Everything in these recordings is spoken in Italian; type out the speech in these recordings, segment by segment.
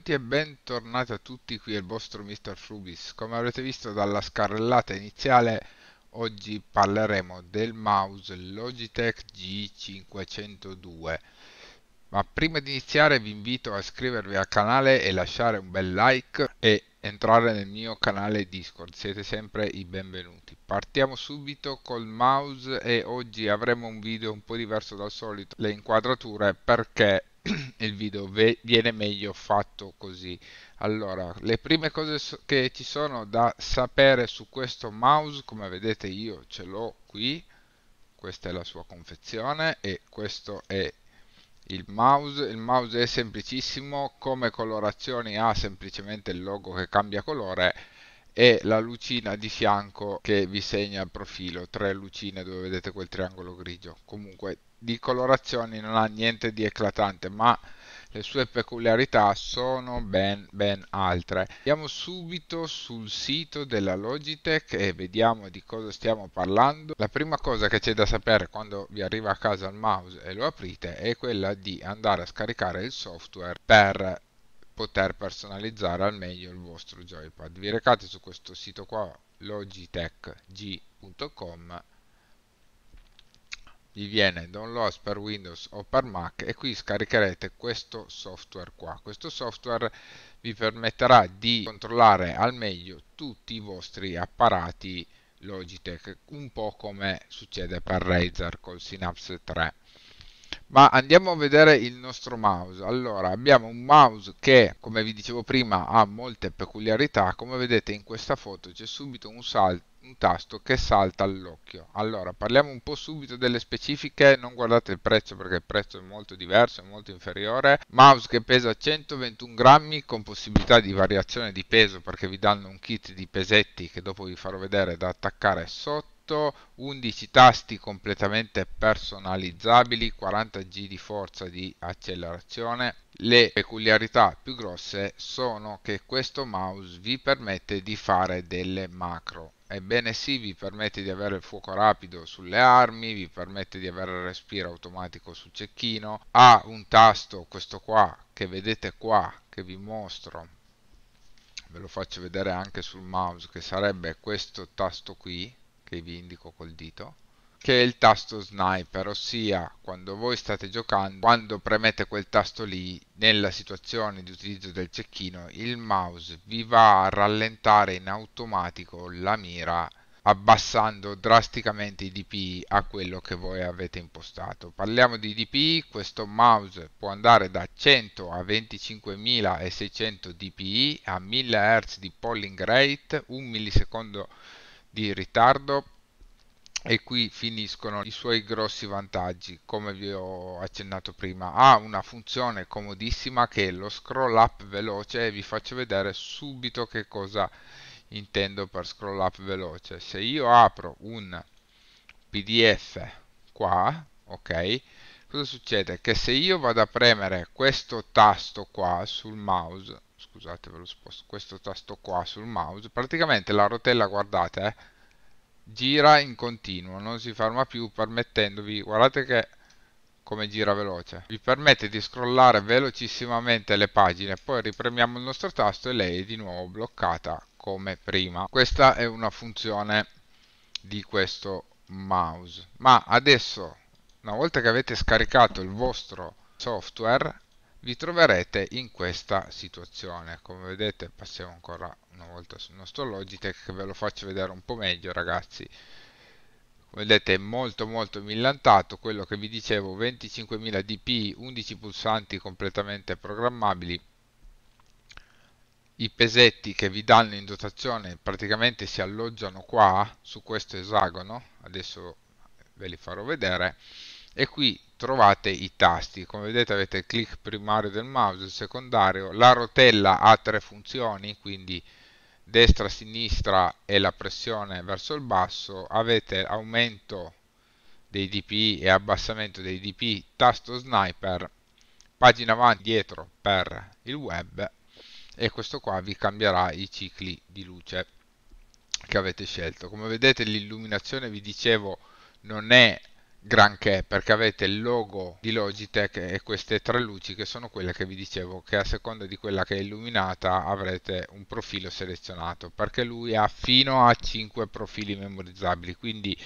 benvenuti e bentornati a tutti qui è il vostro Mr. Frubis. Come avrete visto dalla scarrellata iniziale, oggi parleremo del mouse Logitech G502. Ma prima di iniziare vi invito a iscrivervi al canale e lasciare un bel like e entrare nel mio canale Discord, siete sempre i benvenuti. Partiamo subito col mouse e oggi avremo un video un po' diverso dal solito, le inquadrature perché il video ve viene meglio fatto così allora le prime cose so che ci sono da sapere su questo mouse come vedete io ce l'ho qui questa è la sua confezione e questo è il mouse il mouse è semplicissimo come colorazioni ha semplicemente il logo che cambia colore e la lucina di fianco che vi segna il profilo tre lucine dove vedete quel triangolo grigio comunque di colorazioni non ha niente di eclatante, ma le sue peculiarità sono ben, ben altre. Andiamo subito sul sito della Logitech e vediamo di cosa stiamo parlando. La prima cosa che c'è da sapere quando vi arriva a casa il mouse e lo aprite è quella di andare a scaricare il software per poter personalizzare al meglio il vostro joypad. Vi recate su questo sito qua logitechg.com vi viene download per Windows o per Mac e qui scaricherete questo software qua. Questo software vi permetterà di controllare al meglio tutti i vostri apparati Logitech, un po' come succede per Razer col Synapse 3. Ma andiamo a vedere il nostro mouse. Allora, abbiamo un mouse che, come vi dicevo prima, ha molte peculiarità. Come vedete in questa foto c'è subito un salto un tasto che salta all'occhio. Allora, parliamo un po' subito delle specifiche, non guardate il prezzo perché il prezzo è molto diverso, è molto inferiore. Mouse che pesa 121 grammi con possibilità di variazione di peso perché vi danno un kit di pesetti che dopo vi farò vedere da attaccare sotto. 11 tasti completamente personalizzabili, 40 G di forza di accelerazione. Le peculiarità più grosse sono che questo mouse vi permette di fare delle macro Ebbene sì, vi permette di avere il fuoco rapido sulle armi, vi permette di avere il respiro automatico sul cecchino, ha un tasto, questo qua, che vedete qua, che vi mostro, ve lo faccio vedere anche sul mouse, che sarebbe questo tasto qui, che vi indico col dito, che è il tasto sniper, ossia quando voi state giocando, quando premete quel tasto lì, nella situazione di utilizzo del cecchino, il mouse vi va a rallentare in automatico la mira abbassando drasticamente i dpi a quello che voi avete impostato. Parliamo di dpi, questo mouse può andare da 100 a 25.600 dpi a 1000 Hz di polling rate, 1 millisecondo di ritardo e qui finiscono i suoi grossi vantaggi come vi ho accennato prima ha una funzione comodissima che è lo scroll up veloce e vi faccio vedere subito che cosa intendo per scroll up veloce se io apro un pdf qua ok cosa succede che se io vado a premere questo tasto qua sul mouse scusate ve lo sposto questo tasto qua sul mouse praticamente la rotella guardate eh, gira in continuo, non si ferma più permettendovi, guardate che come gira veloce, vi permette di scrollare velocissimamente le pagine, poi ripremiamo il nostro tasto e lei è di nuovo bloccata come prima. Questa è una funzione di questo mouse, ma adesso una volta che avete scaricato il vostro software vi troverete in questa situazione come vedete passiamo ancora una volta sul nostro Logitech ve lo faccio vedere un po' meglio ragazzi come vedete è molto molto millantato quello che vi dicevo 25.000 dp 11 pulsanti completamente programmabili i pesetti che vi danno in dotazione praticamente si alloggiano qua su questo esagono adesso ve li farò vedere e qui trovate i tasti come vedete avete il click primario del mouse il secondario la rotella ha tre funzioni quindi destra sinistra e la pressione verso il basso avete aumento dei dpi e abbassamento dei dpi tasto sniper pagina avanti dietro per il web e questo qua vi cambierà i cicli di luce che avete scelto come vedete l'illuminazione vi dicevo non è granché perché avete il logo di Logitech e queste tre luci che sono quelle che vi dicevo che a seconda di quella che è illuminata avrete un profilo selezionato perché lui ha fino a 5 profili memorizzabili quindi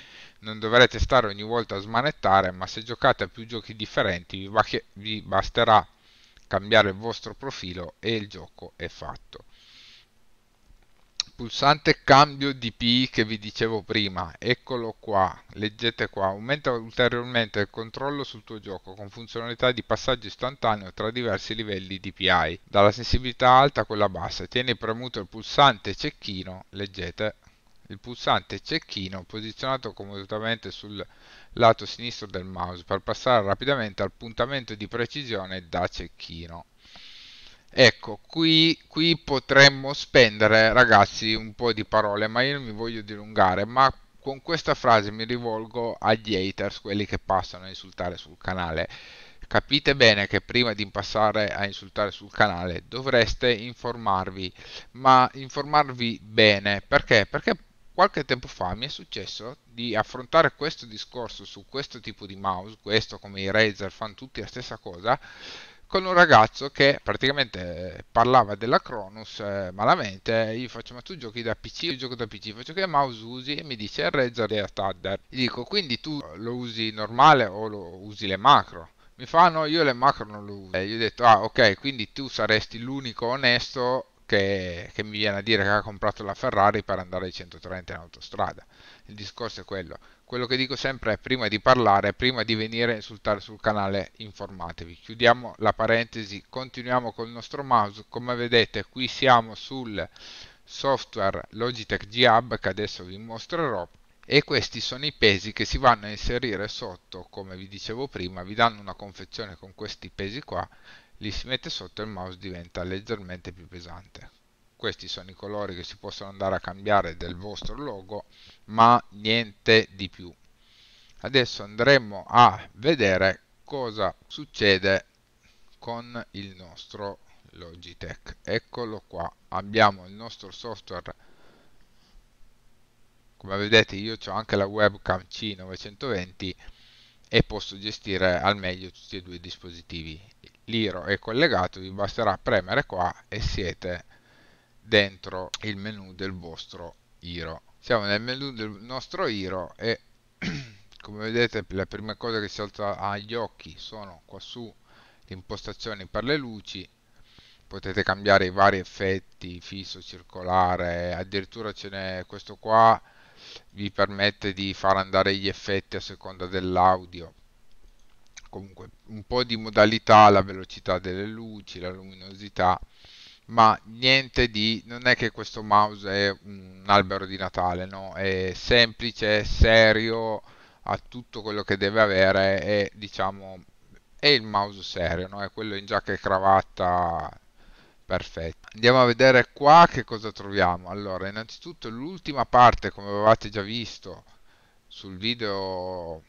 non dovrete stare ogni volta a smanettare ma se giocate a più giochi differenti vi, basterà cambiare il vostro profilo e il gioco è fatto pulsante cambio DPI che vi dicevo prima, eccolo qua, leggete qua, aumenta ulteriormente il controllo sul tuo gioco con funzionalità di passaggio istantaneo tra diversi livelli DPI, dalla sensibilità alta a quella bassa, tieni premuto il pulsante cecchino, leggete, il pulsante cecchino posizionato comodamente sul lato sinistro del mouse per passare rapidamente al puntamento di precisione da cecchino. Ecco, qui, qui, potremmo spendere, ragazzi, un po' di parole, ma io non mi voglio dilungare, ma con questa frase mi rivolgo agli haters, quelli che passano a insultare sul canale. Capite bene che prima di passare a insultare sul canale dovreste informarvi, ma informarvi bene. Perché? Perché qualche tempo fa mi è successo di affrontare questo discorso su questo tipo di mouse, questo come i Razer fanno tutti la stessa cosa, con un ragazzo che praticamente eh, parlava della Cronus eh, malamente. Eh, io faccio: Ma tu giochi da PC? Io gioco da PC. Faccio che mouse usi? E mi dice Razer e Thunder. Gli dico: Quindi tu lo usi normale o lo usi le macro? Mi fa: No, io le macro non le uso. E gli ho detto: Ah, ok, quindi tu saresti l'unico onesto che, che, mi viene a dire che ha comprato la Ferrari per andare ai 130 in autostrada. Il discorso è quello. Quello che dico sempre è prima di parlare, prima di venire a insultare sul canale, informatevi. Chiudiamo la parentesi, continuiamo col nostro mouse. Come vedete qui siamo sul software Logitech G Hub che adesso vi mostrerò e questi sono i pesi che si vanno a inserire sotto come vi dicevo prima vi danno una confezione con questi pesi qua li si mette sotto e il mouse diventa leggermente più pesante. Questi sono i colori che si possono andare a cambiare del vostro logo, ma niente di più. Adesso andremo a vedere cosa succede con il nostro Logitech. Eccolo qua, abbiamo il nostro software. Come vedete io ho anche la webcam C920 e posso gestire al meglio tutti e due i dispositivi. L'Iro è collegato, vi basterà premere qua e siete dentro il menu del vostro Iro. Siamo nel menu del nostro Iro e come vedete la prima cosa che si salta agli occhi sono qua su le impostazioni per le luci potete cambiare i vari effetti fisso, circolare addirittura ce n'è questo qua vi permette di far andare gli effetti a seconda dell'audio comunque un po' di modalità, la velocità delle luci, la luminosità, ma niente di... non è che questo mouse è un albero di Natale, no? È semplice, serio, ha tutto quello che deve avere, è diciamo... è il mouse serio, no? È quello in giacca e cravatta Perfetto, andiamo a vedere qua che cosa troviamo. Allora, innanzitutto l'ultima parte, come avevate già visto sul video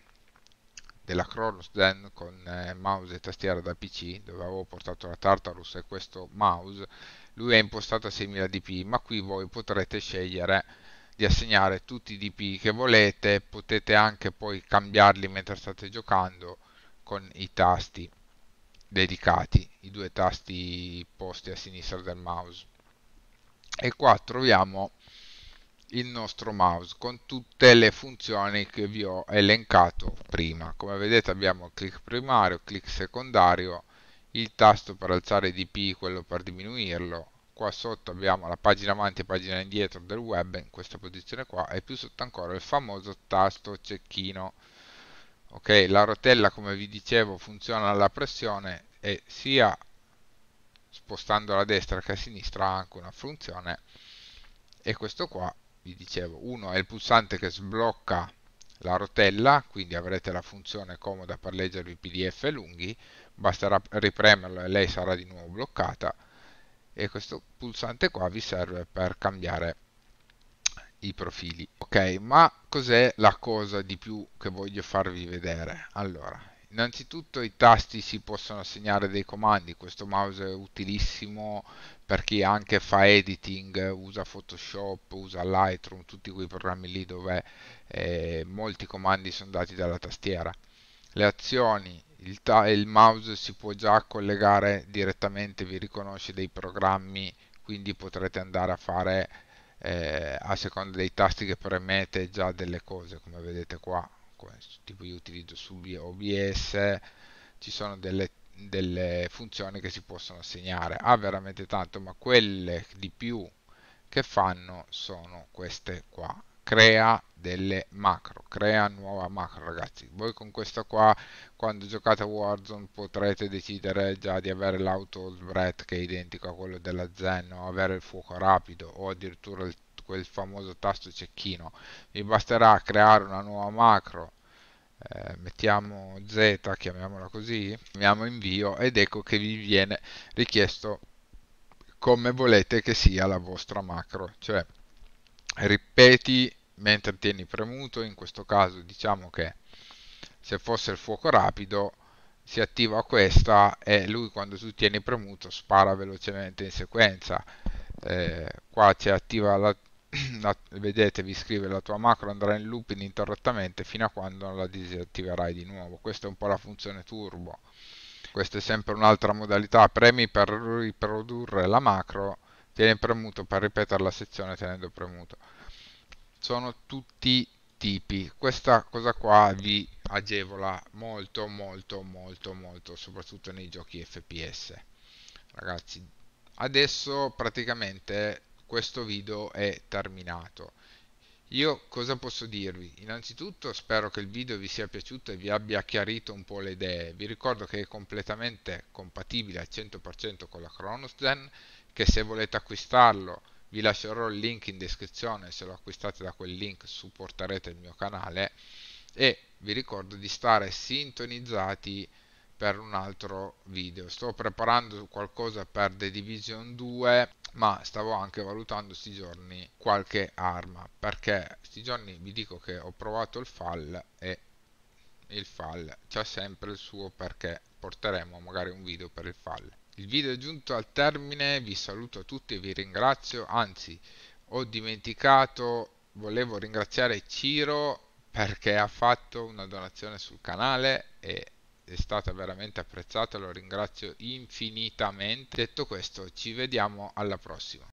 della Chronos Den con eh, mouse e tastiera da PC, dove avevo portato la Tartarus e questo mouse, lui è impostato a 6000 dp, ma qui voi potrete scegliere di assegnare tutti i dp che volete, potete anche poi cambiarli mentre state giocando con i tasti dedicati i due tasti posti a sinistra del mouse e qua troviamo il nostro mouse con tutte le funzioni che vi ho elencato prima come vedete abbiamo il clic primario, il clic secondario il tasto per alzare di dp, quello per diminuirlo qua sotto abbiamo la pagina avanti e pagina indietro del web in questa posizione qua e più sotto ancora il famoso tasto cecchino ok la rotella come vi dicevo funziona alla pressione e sia spostando la destra che a sinistra ha anche una funzione e questo qua vi dicevo uno è il pulsante che sblocca la rotella quindi avrete la funzione comoda per leggere i pdf lunghi basterà ripremerlo e lei sarà di nuovo bloccata e questo pulsante qua vi serve per cambiare i profili ok ma cos'è la cosa di più che voglio farvi vedere allora Innanzitutto i tasti si possono assegnare dei comandi, questo mouse è utilissimo per chi anche fa editing, usa Photoshop, usa Lightroom, tutti quei programmi lì dove eh, molti comandi sono dati dalla tastiera. Le azioni, il, il mouse si può già collegare direttamente, vi riconosce dei programmi, quindi potrete andare a fare eh, a seconda dei tasti che premete già delle cose, come vedete qua questo eh. tipo io utilizzo su OBS ci sono delle, delle funzioni che si possono assegnare ha veramente tanto ma quelle di più che fanno sono queste qua crea delle macro, crea nuova macro ragazzi. Voi con questa qua, quando giocate a Warzone potrete decidere già di avere l'auto breath che è identico a quello della Zen o avere il fuoco rapido o addirittura il quel famoso tasto cecchino vi basterà creare una nuova macro eh, mettiamo z chiamiamola così chiamiamo invio ed ecco che vi viene richiesto come volete che sia la vostra macro cioè ripeti mentre tieni premuto in questo caso diciamo che se fosse il fuoco rapido si attiva questa e lui quando tu tieni premuto spara velocemente in sequenza eh, qua c'è attiva la la, vedete vi scrive la tua macro andrà in loop ininterrottamente fino a quando non la disattiverai di nuovo questa è un po' la funzione turbo questa è sempre un'altra modalità premi per riprodurre la macro tieni premuto per ripetere la sezione tenendo premuto sono tutti tipi questa cosa qua vi agevola molto molto molto molto soprattutto nei giochi fps ragazzi adesso praticamente questo video è terminato. Io cosa posso dirvi? Innanzitutto spero che il video vi sia piaciuto e vi abbia chiarito un po' le idee. Vi ricordo che è completamente compatibile al 100% con la Chronosgen, che se volete acquistarlo vi lascerò il link in descrizione, se lo acquistate da quel link supporterete il mio canale e vi ricordo di stare sintonizzati per un altro video. Sto preparando qualcosa per The Division 2 ma stavo anche valutando sti giorni qualche arma perché sti giorni vi dico che ho provato il fall e il fall c'è sempre il suo perché porteremo magari un video per il fall il video è giunto al termine vi saluto a tutti e vi ringrazio anzi ho dimenticato volevo ringraziare Ciro perché ha fatto una donazione sul canale e è stata veramente apprezzata, lo ringrazio infinitamente. Detto questo, ci vediamo alla prossima.